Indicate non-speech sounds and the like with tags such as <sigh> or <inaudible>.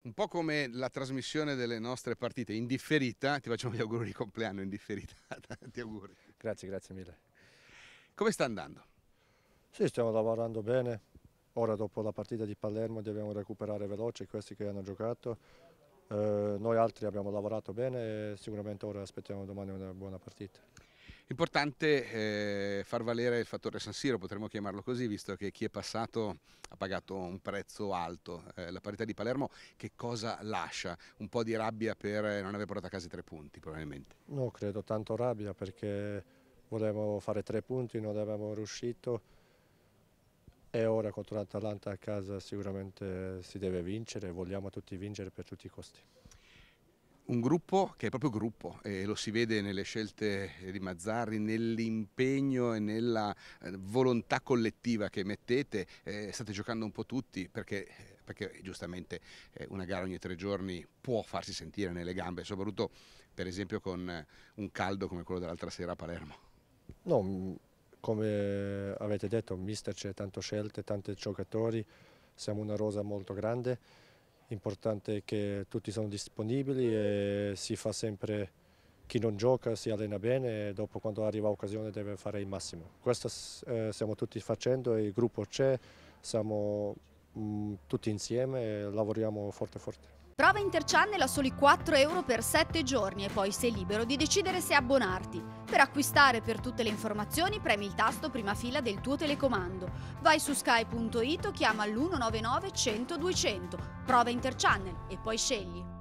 Un po' come la trasmissione delle nostre partite indifferita, ti facciamo gli auguri di compleanno indifferita, <laughs> tanti auguri. Grazie, grazie mille. Come sta andando? Sì, stiamo lavorando bene. Ora dopo la partita di Palermo dobbiamo recuperare veloce questi che hanno giocato. Eh, noi altri abbiamo lavorato bene e sicuramente ora aspettiamo domani una buona partita. Importante eh, far valere il fattore San Siro, potremmo chiamarlo così, visto che chi è passato ha pagato un prezzo alto. Eh, la parità di Palermo che cosa lascia? Un po' di rabbia per eh, non aver portato a casa i tre punti probabilmente? No, credo tanto rabbia perché volevamo fare tre punti, non avevamo riuscito e ora contro l'Atalanta a casa sicuramente si deve vincere, vogliamo tutti vincere per tutti i costi un gruppo che è proprio gruppo e lo si vede nelle scelte di Mazzarri, nell'impegno e nella eh, volontà collettiva che mettete, eh, state giocando un po' tutti perché, perché giustamente eh, una gara ogni tre giorni può farsi sentire nelle gambe, soprattutto per esempio con eh, un caldo come quello dell'altra sera a Palermo. No, mm, come avete detto, mister c'è tante scelte, tanti giocatori, siamo una rosa molto grande importante è che tutti sono disponibili e si fa sempre chi non gioca si allena bene e dopo quando arriva l'occasione deve fare il massimo. Questo eh, stiamo tutti facendo, il gruppo c'è, siamo mh, mm, tutti insieme e lavoriamo forte forte. Prova Interchannel a soli 4 euro per 7 giorni e poi sei libero di decidere se abbonarti. Per acquistare per tutte le informazioni premi il tasto prima fila del tuo telecomando. Vai su sky.it o chiama l'199 100 200. Prova Interchannel e poi scegli.